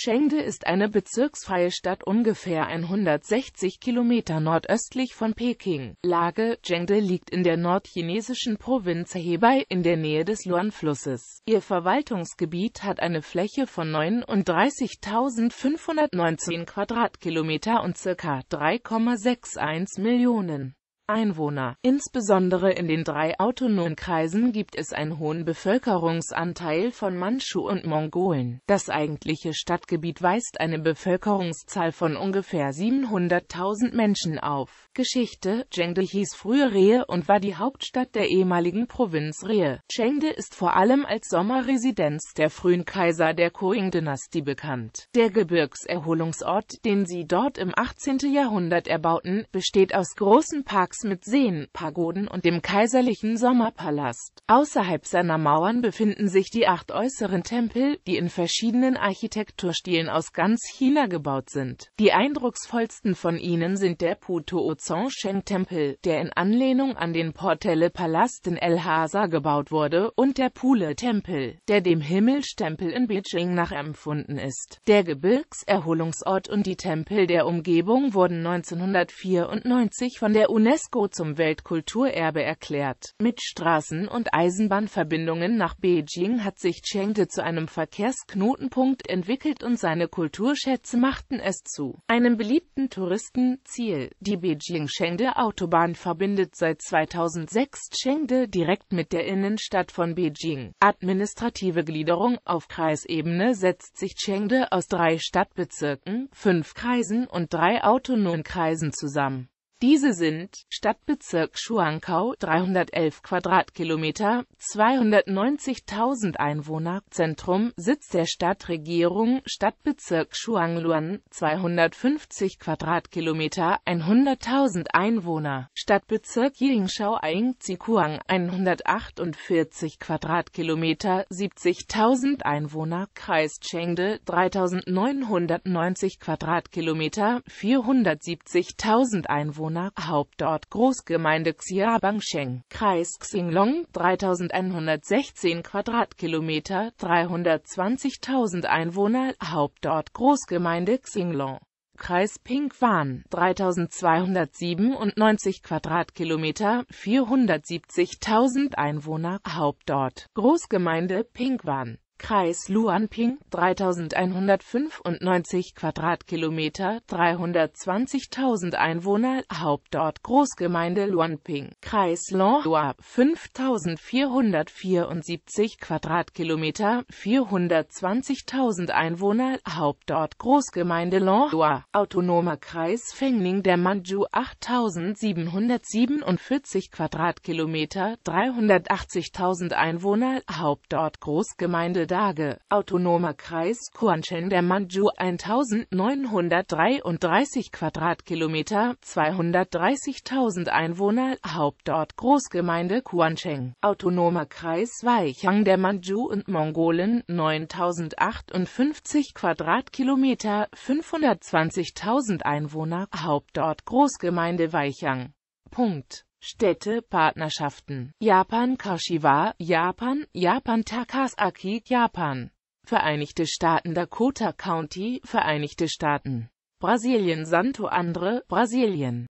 Chengde ist eine bezirksfreie Stadt ungefähr 160 Kilometer nordöstlich von Peking. Lage Chengde liegt in der nordchinesischen Provinz Hebei in der Nähe des Luan-Flusses. Ihr Verwaltungsgebiet hat eine Fläche von 39.519 Quadratkilometer und ca. 3,61 Millionen Einwohner. Insbesondere in den drei autonomen Kreisen gibt es einen hohen Bevölkerungsanteil von Mandschu und Mongolen. Das eigentliche Stadtgebiet weist eine Bevölkerungszahl von ungefähr 700.000 Menschen auf. Geschichte Chengde hieß früher Rehe und war die Hauptstadt der ehemaligen Provinz Rehe. Chengde ist vor allem als Sommerresidenz der frühen Kaiser der koing dynastie bekannt. Der Gebirgserholungsort, den sie dort im 18. Jahrhundert erbauten, besteht aus großen Parks mit Seen, Pagoden und dem kaiserlichen Sommerpalast. Außerhalb seiner Mauern befinden sich die acht äußeren Tempel, die in verschiedenen Architekturstilen aus ganz China gebaut sind. Die eindrucksvollsten von ihnen sind der Putuo-Zongsheng-Tempel, der in Anlehnung an den Portelle-Palast in El Hasa gebaut wurde, und der Pule-Tempel, der dem Himmelstempel in Beijing nachempfunden ist. Der Gebirgserholungsort und die Tempel der Umgebung wurden 1994 von der UNESCO Unesco zum Weltkulturerbe erklärt. Mit Straßen- und Eisenbahnverbindungen nach Beijing hat sich Chengde zu einem Verkehrsknotenpunkt entwickelt und seine Kulturschätze machten es zu einem beliebten Touristenziel. Die Beijing-Chengde-Autobahn verbindet seit 2006 Chengde direkt mit der Innenstadt von Beijing. Administrative Gliederung auf Kreisebene setzt sich Chengde aus drei Stadtbezirken, fünf Kreisen und drei autonomen Kreisen zusammen. Diese sind Stadtbezirk Schuankau 311 Quadratkilometer, 290.000 Einwohner, Zentrum, Sitz der Stadtregierung, Stadtbezirk Shuangluan 250 Quadratkilometer, 100.000 Einwohner, Stadtbezirk Yingshao Aing-Zikuang 148 Quadratkilometer, 70.000 Einwohner, Kreis Chengde 3.990 Quadratkilometer, 470.000 Einwohner Einwohner, Hauptort Großgemeinde Xiabangsheng, Kreis Xinglong, 3116 Quadratkilometer, 320.000 Einwohner, Hauptort Großgemeinde Xinglong. Kreis Pingwan, 3297 Quadratkilometer, 470.000 Einwohner, Hauptort, Großgemeinde Pingwan. Kreis Luanping 3195 Quadratkilometer 320.000 Einwohner Hauptort Großgemeinde Luanping Kreis Longhua 5474 Quadratkilometer 420.000 Einwohner Hauptort Großgemeinde Longhua Autonomer Kreis Fengning der Manju 8747 Quadratkilometer 380.000 Einwohner Hauptort Großgemeinde Dage, Autonomer Kreis Kuanchen der Manchu 1933 Quadratkilometer, 230.000 Einwohner, Hauptort Großgemeinde Kuancheng, Autonomer Kreis Weichang der Manchu und Mongolen 9058 Quadratkilometer, 520.000 Einwohner, Hauptort Großgemeinde Weichang. Punkt Städte, Partnerschaften. Japan Kashiwa, Japan, Japan Takasaki, Japan. Vereinigte Staaten Dakota County, Vereinigte Staaten. Brasilien Santo Andre, Brasilien